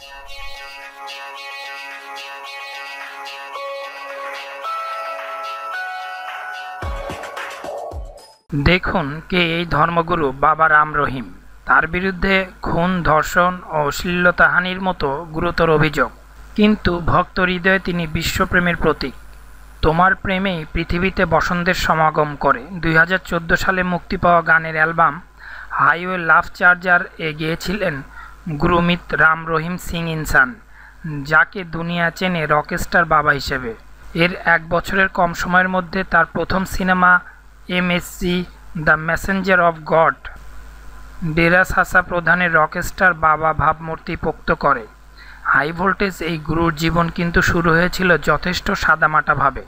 দেখুন কে এই ধর্মগুরু বাবা রাম রহিম তার বিরুদ্ধে খুন ধর্ষণ ও শ্লীলতাহানির মতো গুরুতর অভিযোগ কিন্তু ভক্ত হৃদয়ে তিনি বিশ্বপ্রেমের প্রতীক তোমার প্রেমেই পৃথিবীতে বসন্তের সমাগম করে দুই সালে মুক্তি পাওয়া গানের অ্যালবাম হাইওয়ে লাভ চার্জার এ গিয়েছিলেন গুরুমিত রাম রহিম সিং ইনসান যাকে দুনিয়া চেনে রকেস্টার বাবা হিসেবে এর এক বছরের কম সময়ের মধ্যে তার প্রথম cinema MSG the messenger of God Dera হাসা প্রধানের রকেস্টার বাবা ভাবমূর্তি পোক্ত করে হাই ভোল্টেজ এই গুরুর জীবন কিন্তু শুরু হয়েছিল যথেষ্ট সাদামাটাভাবে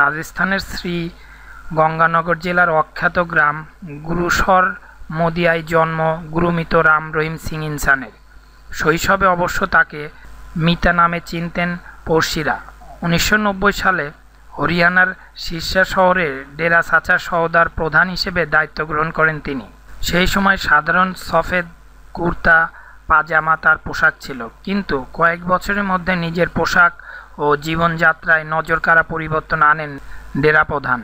রাজস্থানের শ্রী গঙ্গানগর জেলার অখ্যাত গ্রাম গুরুসর মদিয়ায় জন্ম গুরুমিত রাম রহিম সিং ইনসানের শৈশবে অবশ্য তাকে মিতা নামে চিনতেন পড়শিরা উনিশশো সালে হরিয়ানার শীর্ষা শহরের ডেরা সাচা সহদার প্রধান হিসেবে দায়িত্ব গ্রহণ করেন তিনি সেই সময় সাধারণ সফেদ কুর্তা পাজামা তার পোশাক ছিল কিন্তু কয়েক বছরের মধ্যে নিজের পোশাক ও জীবনযাত্রায় নজরকাড়া পরিবর্তন আনেন ডেরা প্রধান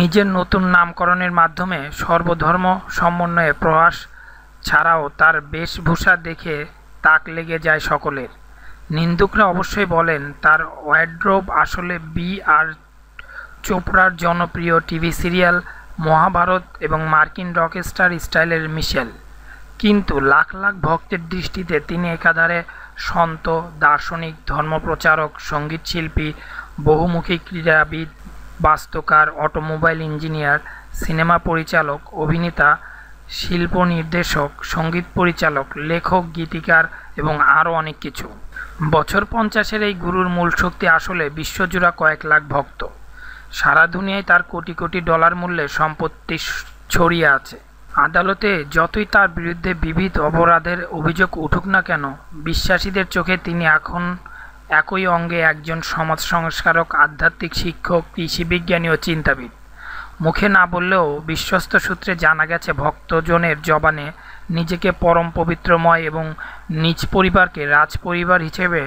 নিজের নতুন নামকরণের মাধ্যমে সর্বধর্ম সমন্বয়ে প্রয়াস ছাড়াও তার বেশভূষা দেখে তাক লেগে যায় সকলের নিন্দুকরা অবশ্যই বলেন তার ওয়ার্ড্রোব আসলে বি আর চোপড়ার জনপ্রিয় টিভি সিরিয়াল মহাভারত এবং মার্কিন রকস্টার স্টাইলের মিশেল কিন্তু লাখ লাখ ভক্তের দৃষ্টিতে তিনি একাধারে সন্ত দার্শনিক ধর্মপ্রচারক সঙ্গীতশিল্পী বহুমুখী ক্রীড়াবিদ বাস্তুকার অটোমোবাইল ইঞ্জিনিয়ার সিনেমা পরিচালক অভিনেতা শিল্প নির্দেশক সঙ্গীত পরিচালক লেখক গীতিকার এবং আরও অনেক কিছু বছর পঞ্চাশের এই গুরুর মূল শক্তি আসলে বিশ্বজুড়া কয়েক লাখ ভক্ত সারা দুনিয়ায় তার কোটি কোটি ডলার মূল্যে সম্পত্তি ছড়িয়ে আছে আদালতে যতই তার বিরুদ্ধে বিবিধ অপরাধের অভিযোগ উঠুক না কেন বিশ্বাসীদের চোখে তিনি এখন একই অঙ্গে একজন সমাজ সংস্কারক আধ্যাত্মিক শিক্ষক কৃষিবিজ্ঞানী ও চিন্তাবিদ মুখে না বললেও বিশ্বস্ত সূত্রে জানা গেছে ভক্তজনের জবানে নিজেকে পরম পবিত্রময় এবং নিজ পরিবারকে রাজ পরিবার হিসেবে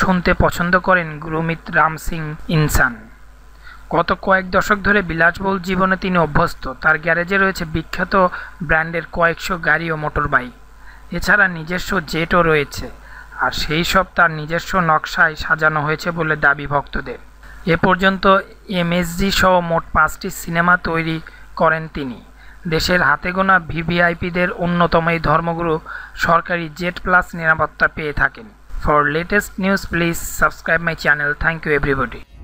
শুনতে পছন্দ করেন গুরুমিত রাম সিং ইনসান গত কয়েক দশক ধরে বিলাসবহুল জীবনে তিনি অভ্যস্ত তার গ্যারেজে রয়েছে বিখ্যাত ব্র্যান্ডের কয়েকশো গাড়ি ও মোটর বাইক এছাড়া নিজস্ব জেটও রয়েছে আর সেই সব তার নিজস্ব নকশায় সাজানো হয়েছে বলে দাবি ভক্তদের এ পর্যন্ত এমএসজি সহ মোট পাঁচটি সিনেমা তৈরি করেন তিনি দেশের হাতে গোনা ভিভিআইপিদের অন্যতম এই ধর্মগুরু সরকারি জেট প্লাস নিরাপত্তা পেয়ে থাকেন for latest news please subscribe my channel thank you everybody